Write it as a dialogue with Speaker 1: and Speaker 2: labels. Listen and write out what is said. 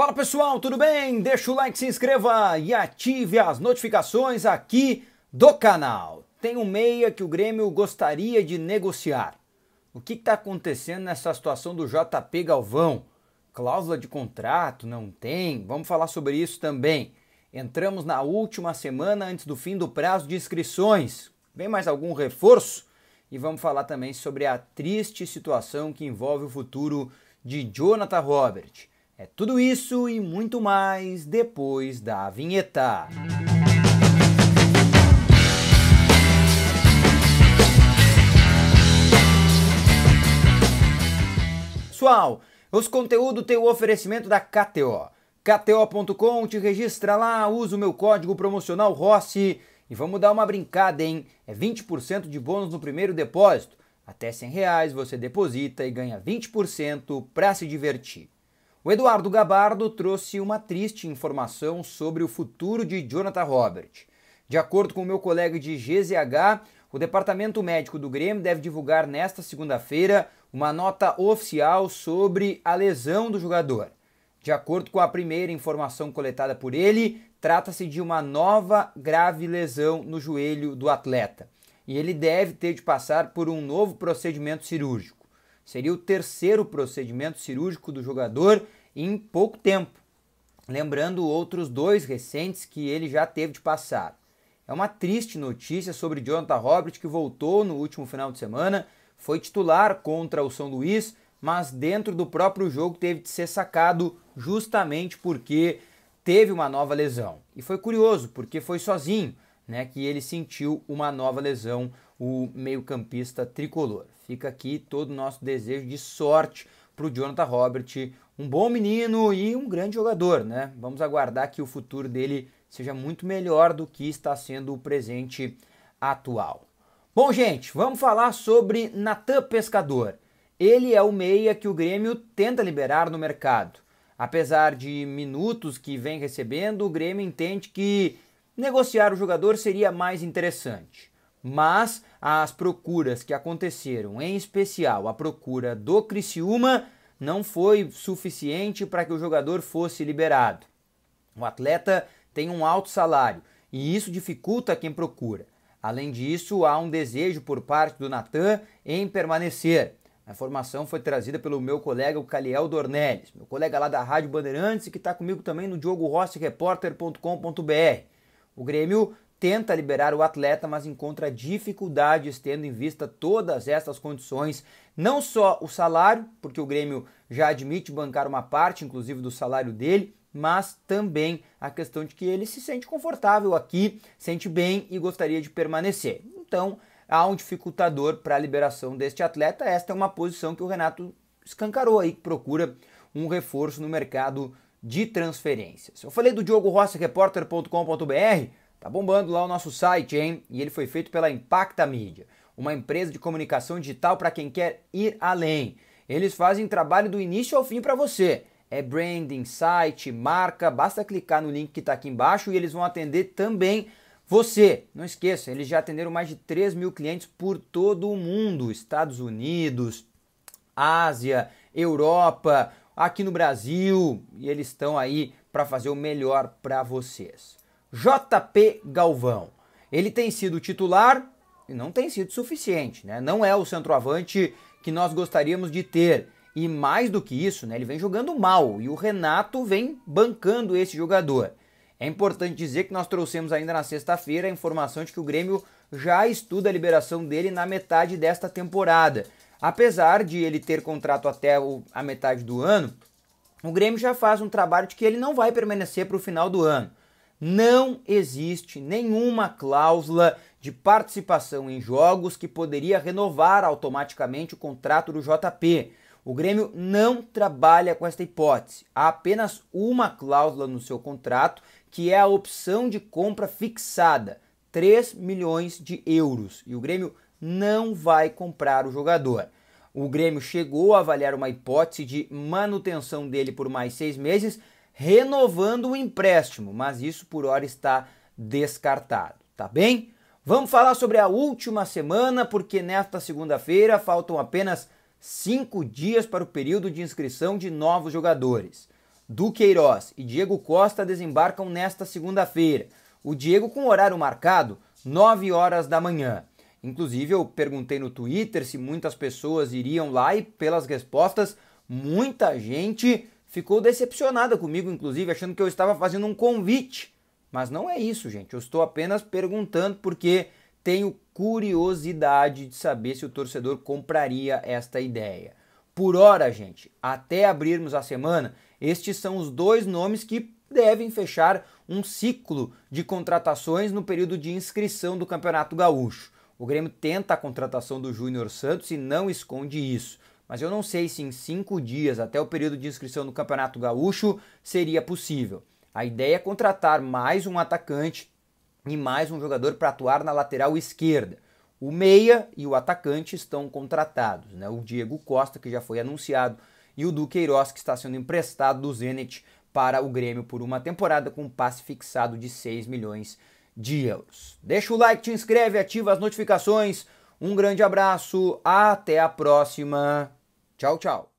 Speaker 1: Fala pessoal, tudo bem? Deixa o like, se inscreva e ative as notificações aqui do canal. Tem um meia que o Grêmio gostaria de negociar. O que está acontecendo nessa situação do JP Galvão? Cláusula de contrato? Não tem? Vamos falar sobre isso também. Entramos na última semana antes do fim do prazo de inscrições. Vem mais algum reforço? E vamos falar também sobre a triste situação que envolve o futuro de Jonathan Robert. É tudo isso e muito mais depois da vinheta. Pessoal, os conteúdos têm o oferecimento da KTO. KTO.com, te registra lá, usa o meu código promocional Rossi e vamos dar uma brincada, hein? É 20% de bônus no primeiro depósito. Até 100 reais você deposita e ganha 20% para se divertir. O Eduardo Gabardo trouxe uma triste informação sobre o futuro de Jonathan Robert. De acordo com meu colega de GZH, o departamento médico do Grêmio deve divulgar nesta segunda-feira uma nota oficial sobre a lesão do jogador. De acordo com a primeira informação coletada por ele, trata-se de uma nova grave lesão no joelho do atleta e ele deve ter de passar por um novo procedimento cirúrgico. Seria o terceiro procedimento cirúrgico do jogador em pouco tempo. Lembrando outros dois recentes que ele já teve de passar. É uma triste notícia sobre Jonathan Roberts que voltou no último final de semana, foi titular contra o São Luís, mas dentro do próprio jogo teve de ser sacado justamente porque teve uma nova lesão. E foi curioso, porque foi sozinho né, que ele sentiu uma nova lesão o meio-campista tricolor. Fica aqui todo o nosso desejo de sorte para o Jonathan Robert, um bom menino e um grande jogador, né? Vamos aguardar que o futuro dele seja muito melhor do que está sendo o presente atual. Bom, gente, vamos falar sobre Natan Pescador. Ele é o meia que o Grêmio tenta liberar no mercado. Apesar de minutos que vem recebendo, o Grêmio entende que negociar o jogador seria mais interessante mas as procuras que aconteceram, em especial a procura do Criciúma, não foi suficiente para que o jogador fosse liberado. O atleta tem um alto salário e isso dificulta quem procura. Além disso, há um desejo por parte do Natan em permanecer. A informação foi trazida pelo meu colega, o Caliel Dornelles, meu colega lá da Rádio Bandeirantes e que está comigo também no diogo diogoRossiRepórter.com.br. O Grêmio tenta liberar o atleta, mas encontra dificuldades tendo em vista todas estas condições, não só o salário, porque o Grêmio já admite bancar uma parte, inclusive, do salário dele, mas também a questão de que ele se sente confortável aqui, sente bem e gostaria de permanecer. Então, há um dificultador para a liberação deste atleta. Esta é uma posição que o Renato escancarou aí, que procura um reforço no mercado de transferências. Eu falei do Diogo Rossi, repórter.com.br. Tá bombando lá o nosso site, hein? E ele foi feito pela Impacta Media, uma empresa de comunicação digital para quem quer ir além. Eles fazem trabalho do início ao fim para você. É branding, site, marca, basta clicar no link que está aqui embaixo e eles vão atender também você. Não esqueça, eles já atenderam mais de 3 mil clientes por todo o mundo: Estados Unidos, Ásia, Europa, aqui no Brasil. E eles estão aí para fazer o melhor para vocês. JP Galvão. Ele tem sido titular e não tem sido suficiente, né? Não é o centroavante que nós gostaríamos de ter. E mais do que isso, né, ele vem jogando mal e o Renato vem bancando esse jogador. É importante dizer que nós trouxemos ainda na sexta-feira a informação de que o Grêmio já estuda a liberação dele na metade desta temporada. Apesar de ele ter contrato até a metade do ano, o Grêmio já faz um trabalho de que ele não vai permanecer para o final do ano não existe nenhuma cláusula de participação em jogos que poderia renovar automaticamente o contrato do JP. O Grêmio não trabalha com esta hipótese. Há apenas uma cláusula no seu contrato que é a opção de compra fixada, 3 milhões de euros, e o Grêmio não vai comprar o jogador. O Grêmio chegou a avaliar uma hipótese de manutenção dele por mais seis meses, renovando o empréstimo, mas isso por hora está descartado, tá bem? Vamos falar sobre a última semana, porque nesta segunda-feira faltam apenas cinco dias para o período de inscrição de novos jogadores. Duqueiroz e Diego Costa desembarcam nesta segunda-feira. O Diego com horário marcado, 9 horas da manhã. Inclusive, eu perguntei no Twitter se muitas pessoas iriam lá e, pelas respostas, muita gente ficou decepcionada comigo, inclusive, achando que eu estava fazendo um convite. Mas não é isso, gente. Eu estou apenas perguntando porque tenho curiosidade de saber se o torcedor compraria esta ideia. Por hora, gente, até abrirmos a semana, estes são os dois nomes que devem fechar um ciclo de contratações no período de inscrição do Campeonato Gaúcho. O Grêmio tenta a contratação do Júnior Santos e não esconde isso mas eu não sei se em cinco dias, até o período de inscrição no Campeonato Gaúcho, seria possível. A ideia é contratar mais um atacante e mais um jogador para atuar na lateral esquerda. O meia e o atacante estão contratados, né? O Diego Costa, que já foi anunciado, e o Duqueiroz, que está sendo emprestado do Zenit para o Grêmio por uma temporada com um passe fixado de 6 milhões de euros. Deixa o like, te inscreve, ativa as notificações. Um grande abraço, até a próxima. Tchau, tchau.